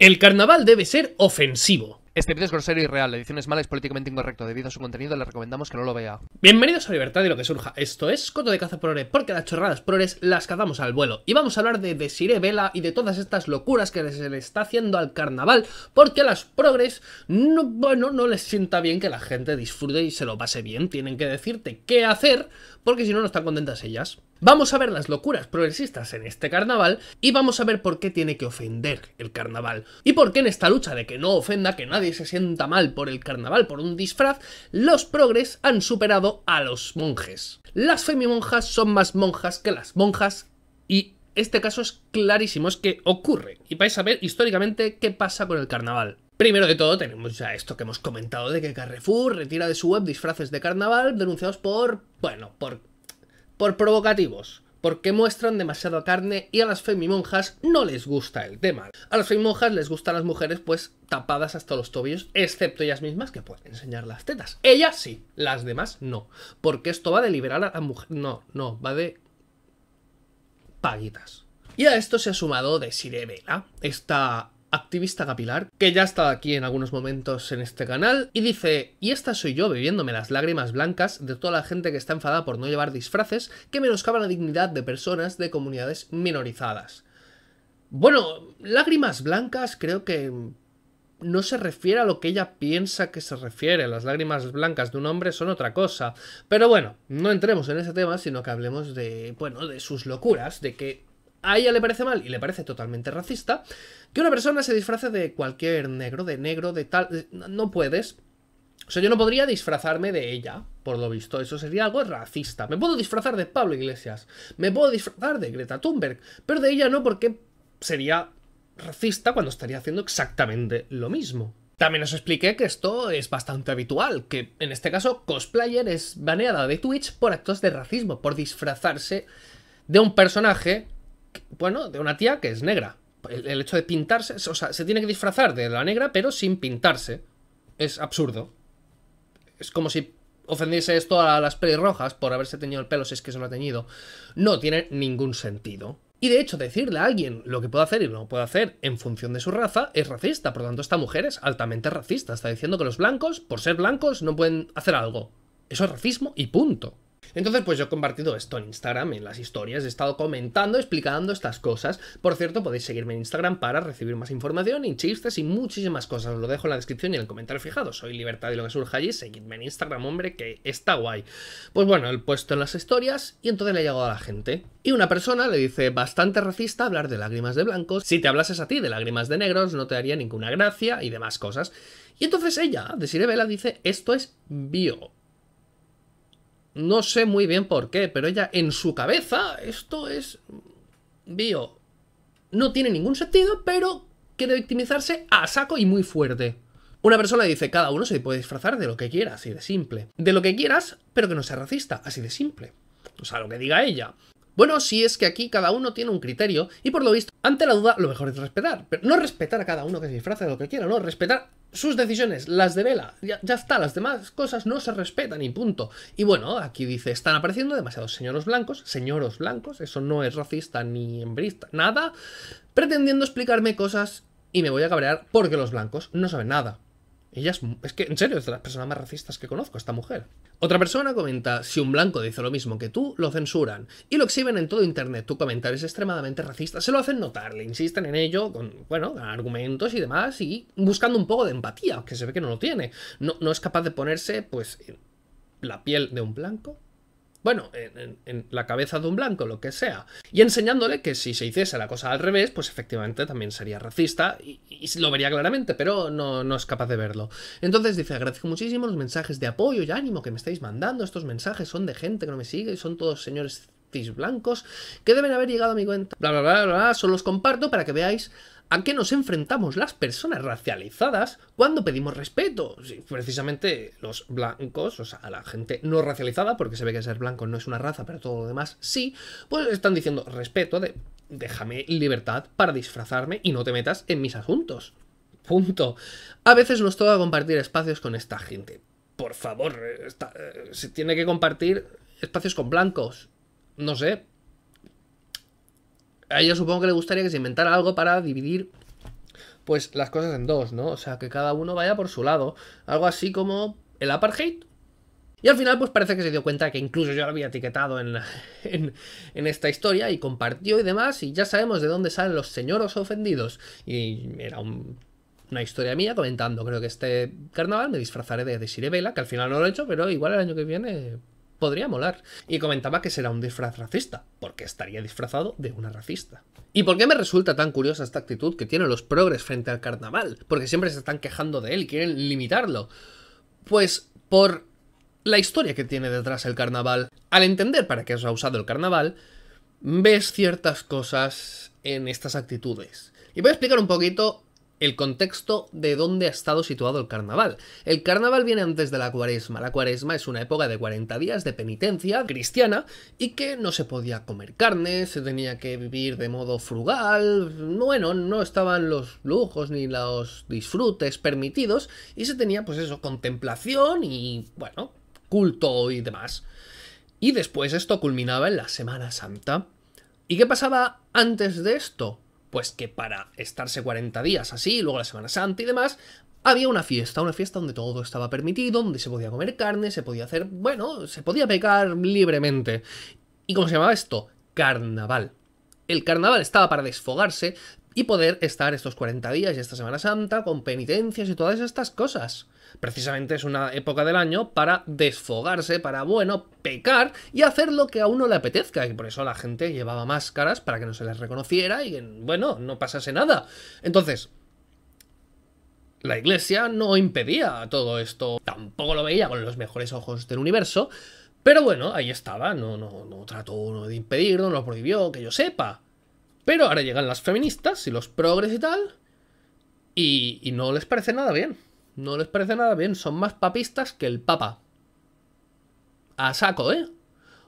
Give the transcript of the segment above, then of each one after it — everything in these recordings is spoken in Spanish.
El carnaval debe ser ofensivo. Este vídeo es grosero y real, la edición es mala, es políticamente incorrecto. Debido a su contenido, le recomendamos que no lo vea. Bienvenidos a Libertad y lo que surja. Esto es Coto de Caza Prore, porque las chorradas prores las cazamos al vuelo. Y vamos a hablar de Desiree Vela y de todas estas locuras que se le está haciendo al carnaval, porque a las progres, bueno, no les sienta bien que la gente disfrute y se lo pase bien. Tienen que decirte qué hacer, porque si no, no están contentas ellas. Vamos a ver las locuras progresistas en este carnaval y vamos a ver por qué tiene que ofender el carnaval. Y por qué en esta lucha de que no ofenda, que nadie se sienta mal por el carnaval, por un disfraz, los progres han superado a los monjes. Las femimonjas son más monjas que las monjas y este caso es clarísimo, es que ocurre. Y vais a ver históricamente qué pasa con el carnaval. Primero de todo tenemos ya esto que hemos comentado de que Carrefour retira de su web disfraces de carnaval denunciados por, bueno, por por provocativos, porque muestran demasiada carne y a las monjas no les gusta el tema. A las monjas les gustan las mujeres pues tapadas hasta los tobillos, excepto ellas mismas que pueden enseñar las tetas. Ellas sí, las demás no, porque esto va de liberar a la mujer... No, no, va de... paguitas. Y a esto se ha sumado Desiree Vela, esta activista capilar, que ya ha estado aquí en algunos momentos en este canal, y dice, y esta soy yo bebiéndome las lágrimas blancas de toda la gente que está enfadada por no llevar disfraces que menoscaban la dignidad de personas de comunidades minorizadas. Bueno, lágrimas blancas creo que no se refiere a lo que ella piensa que se refiere. Las lágrimas blancas de un hombre son otra cosa. Pero bueno, no entremos en ese tema, sino que hablemos de, bueno, de sus locuras, de que a ella le parece mal y le parece totalmente racista que una persona se disfrace de cualquier negro, de negro, de tal... Eh, no puedes. O sea, yo no podría disfrazarme de ella, por lo visto. Eso sería algo racista. Me puedo disfrazar de Pablo Iglesias. Me puedo disfrazar de Greta Thunberg. Pero de ella no, porque sería racista cuando estaría haciendo exactamente lo mismo. También os expliqué que esto es bastante habitual, que en este caso cosplayer es baneada de Twitch por actos de racismo, por disfrazarse de un personaje bueno, de una tía que es negra. El, hecho de pintarse, o sea, se tiene que disfrazar de la negra, pero sin pintarse. Es absurdo. Es como si ofendiese esto a las pelirrojas por haberse teñido el pelo si es que se lo ha teñido. No tiene ningún sentido. Y de hecho, decirle a alguien lo que puede hacer y no puede hacer en función de su raza es racista. Por lo tanto, esta mujer es altamente racista. Está diciendo que los blancos, por ser blancos, no pueden hacer algo. Eso es racismo y punto. Entonces, pues yo he compartido esto en Instagram, en las historias, he estado comentando, explicando estas cosas. Por cierto, podéis seguirme en Instagram para recibir más información y chistes y muchísimas cosas. Os lo dejo en la descripción y en el comentario fijado. Soy Libertad y lo que surja allí. Seguidme en Instagram, hombre, que está guay. Pues bueno, he puesto en las historias y entonces le ha llegado a la gente. Y una persona le dice, bastante racista hablar de lágrimas de blancos. Si te hablases a ti de lágrimas de negros, no te haría ninguna gracia y demás cosas. Y entonces ella, de vela dice, esto es bio no sé muy bien por qué, pero ella en su cabeza, esto es bio. No tiene ningún sentido, pero quiere victimizarse a saco y muy fuerte. Una persona dice, cada uno se puede disfrazar de lo que quiera, así de simple. De lo que quieras, pero que no sea racista, así de simple. O sea, lo que diga ella. Bueno, si es que aquí cada uno tiene un criterio y por lo visto, ante la duda, lo mejor es respetar. Pero no respetar a cada uno que se disfraza de lo que quiera, no, respetar sus decisiones, las de Vela. Ya, ya, está, las demás cosas no se respetan y punto. Y bueno, aquí dice, están apareciendo demasiados señoros blancos, señoros blancos, eso no es racista ni hembrista, nada, pretendiendo explicarme cosas y me voy a cabrear porque los blancos no saben nada. Ella es, es, que, en serio, es de las personas más racistas que conozco, esta mujer. Otra persona comenta, si un blanco dice lo mismo que tú, lo censuran. Y lo exhiben en todo Internet. Tu comentario es extremadamente racista. Se lo hacen notar, le insisten en ello con, bueno, argumentos y demás, y buscando un poco de empatía, aunque se ve que no lo tiene. No, no es capaz de ponerse, pues, la piel de un blanco bueno, en, la cabeza de un blanco, lo que sea. Y enseñándole que si se hiciese la cosa al revés, pues efectivamente también sería racista y, lo vería claramente, pero no, no, es capaz de verlo. Entonces dice, agradezco muchísimo los mensajes de apoyo y ánimo que me estáis mandando. Estos mensajes son de gente que no me sigue, y son todos señores blancos que deben haber llegado a mi cuenta. Bla, bla, bla, bla, solo los comparto para que veáis ¿A qué nos enfrentamos las personas racializadas cuando pedimos respeto? precisamente los blancos, o sea, a la gente no racializada, porque se ve que ser blanco no es una raza, pero todo lo demás sí, pues están diciendo respeto de déjame libertad para disfrazarme y no te metas en mis asuntos. Punto. A veces nos toca compartir espacios con esta gente. Por favor, eh, eh, se tiene que compartir espacios con blancos no sé. A ellos supongo que le gustaría que se inventara algo para dividir pues las cosas en dos, ¿no? O sea, que cada uno vaya por su lado. Algo así como el apartheid. Y al final, pues parece que se dio cuenta que incluso yo lo había etiquetado en, esta historia y compartió y demás, y ya sabemos de dónde salen los señoros ofendidos. Y era una historia mía comentando, creo que este carnaval me disfrazaré de, de que al final no lo he hecho, pero igual el año que viene Podría molar. Y comentaba que será un disfraz racista, porque estaría disfrazado de una racista. ¿Y por qué me resulta tan curiosa esta actitud que tienen los progres frente al carnaval? Porque siempre se están quejando de él, quieren limitarlo. Pues por la historia que tiene detrás el carnaval. Al entender para qué es ha usado el carnaval, ves ciertas cosas en estas actitudes. Y voy a explicar un poquito el contexto de dónde ha estado situado el carnaval. El carnaval viene antes de la cuaresma. La cuaresma es una época de 40 días de penitencia cristiana y que no se podía comer carne, se tenía que vivir de modo frugal, bueno, no estaban los lujos ni los disfrutes permitidos y se tenía pues eso, contemplación y bueno, culto y demás. Y después esto culminaba en la Semana Santa. ¿Y qué pasaba antes de esto? pues que para estarse 40 días así, luego la Semana Santa y demás, había una fiesta, una fiesta donde todo estaba permitido, donde se podía comer carne, se podía hacer, bueno, se podía pecar libremente. ¿Y cómo se llamaba esto? Carnaval. El carnaval estaba para desfogarse, y poder estar estos 40 días y esta Semana Santa con penitencias y todas estas cosas. Precisamente es una época del año para desfogarse, para, bueno, pecar y hacer lo que a uno le apetezca. Y por eso la gente llevaba máscaras para que no se les reconociera y, bueno, no pasase nada. Entonces, la iglesia no impedía todo esto, tampoco lo veía con los mejores ojos del universo, pero bueno, ahí estaba, no, no, no trató de impedirlo, no lo prohibió, que yo sepa. Pero ahora llegan las feministas y los progres y tal, y, no les parece nada bien. No les parece nada bien, son más papistas que el papa. A saco, ¿eh?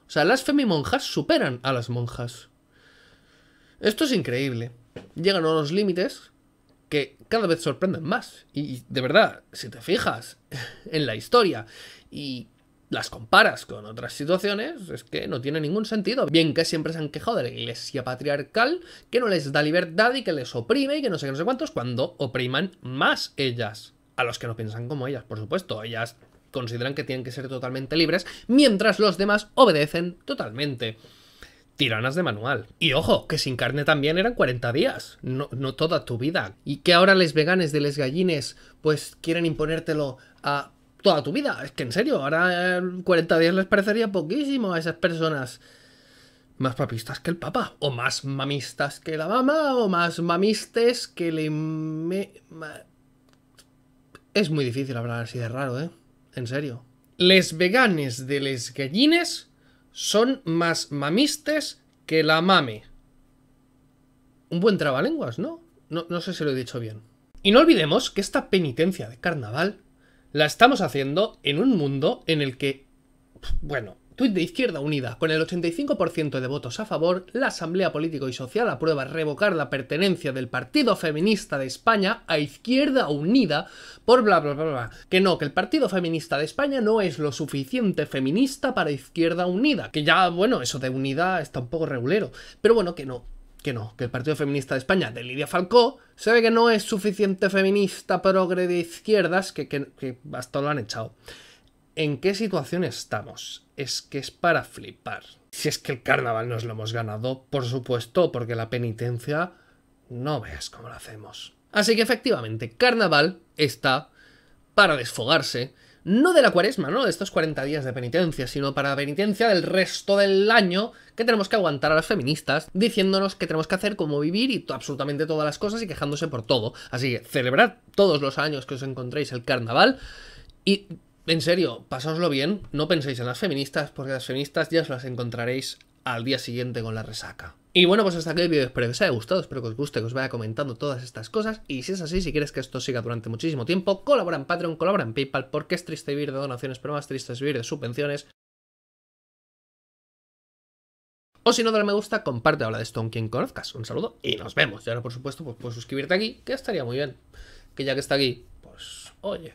O sea, las femimonjas superan a las monjas. Esto es increíble. Llegan a unos límites que cada vez sorprenden más. Y de verdad, si te fijas en la historia y las comparas con otras situaciones, es que no tiene ningún sentido. Bien que siempre se han quejado de la iglesia patriarcal, que no les da libertad y que les oprime y que no sé qué, no sé cuántos, cuando opriman más ellas. A los que no piensan como ellas, por supuesto. Ellas consideran que tienen que ser totalmente libres, mientras los demás obedecen totalmente. Tiranas de manual. Y ojo, que sin carne también eran 40 días, no, no toda tu vida. Y que ahora les veganes de les gallines, pues quieren imponértelo a toda tu vida. Es que en serio, ahora 40 eh, días les parecería poquísimo a esas personas. Más papistas que el Papa, o más mamistas que la mamá, o más mamistes que le... Me... Es muy difícil hablar así de raro, ¿eh? En serio. Les veganes de les gallines son más mamistes que la mame. Un buen trabalenguas, ¿no? ¿no? No sé si lo he dicho bien. Y no olvidemos que esta penitencia de carnaval la estamos haciendo en un mundo en el que, bueno, tuit de Izquierda Unida, con el 85% de votos a favor, la Asamblea Político y Social aprueba revocar la pertenencia del Partido Feminista de España a Izquierda Unida por bla bla bla bla. Que no, que el Partido Feminista de España no es lo suficiente feminista para Izquierda Unida, que ya, bueno, eso de unidad está un poco regulero, pero bueno, que no, que no, que el Partido Feminista de España, de Lidia Falcó, se ve que no es suficiente feminista progre de izquierdas, que, que, hasta lo han echado. ¿En qué situación estamos? Es que es para flipar. Si es que el carnaval nos lo hemos ganado, por supuesto, porque la penitencia no veas cómo lo hacemos. Así que efectivamente, carnaval está para desfogarse no de la cuaresma, no de estos 40 días de penitencia, sino para la penitencia del resto del año que tenemos que aguantar a las feministas diciéndonos que tenemos que hacer, como vivir y absolutamente todas las cosas y quejándose por todo. Así que celebrad todos los años que os encontréis el carnaval y en serio, pasaoslo bien, no penséis en las feministas, porque las feministas ya os las encontraréis al día siguiente con la resaca. Y bueno, pues hasta aquí el vídeo. Espero que os haya gustado, espero que os guste, que os vaya comentando todas estas cosas. Y si es así, si quieres que esto siga durante muchísimo tiempo, colabora en Patreon, colabora en PayPal, porque es triste vivir de donaciones, pero más triste es vivir de subvenciones. O si no, dale me gusta, comparte, habla de esto con quien conozcas. Un saludo y nos vemos. Y ahora, por supuesto, pues puedes suscribirte aquí, que estaría muy bien. Que ya que está aquí, pues, oye,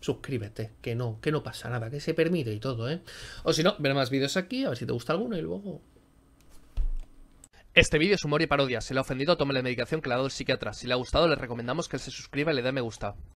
suscríbete, que no, que no pasa nada, que se permite y todo, ¿eh? O si no, ver más vídeos aquí, a ver si te gusta alguno y luego... Este vídeo es humor y parodia. Si le ha ofendido, tome la medicación que le ha dado el psiquiatra. Si le ha gustado, le recomendamos que se suscriba y le dé me gusta.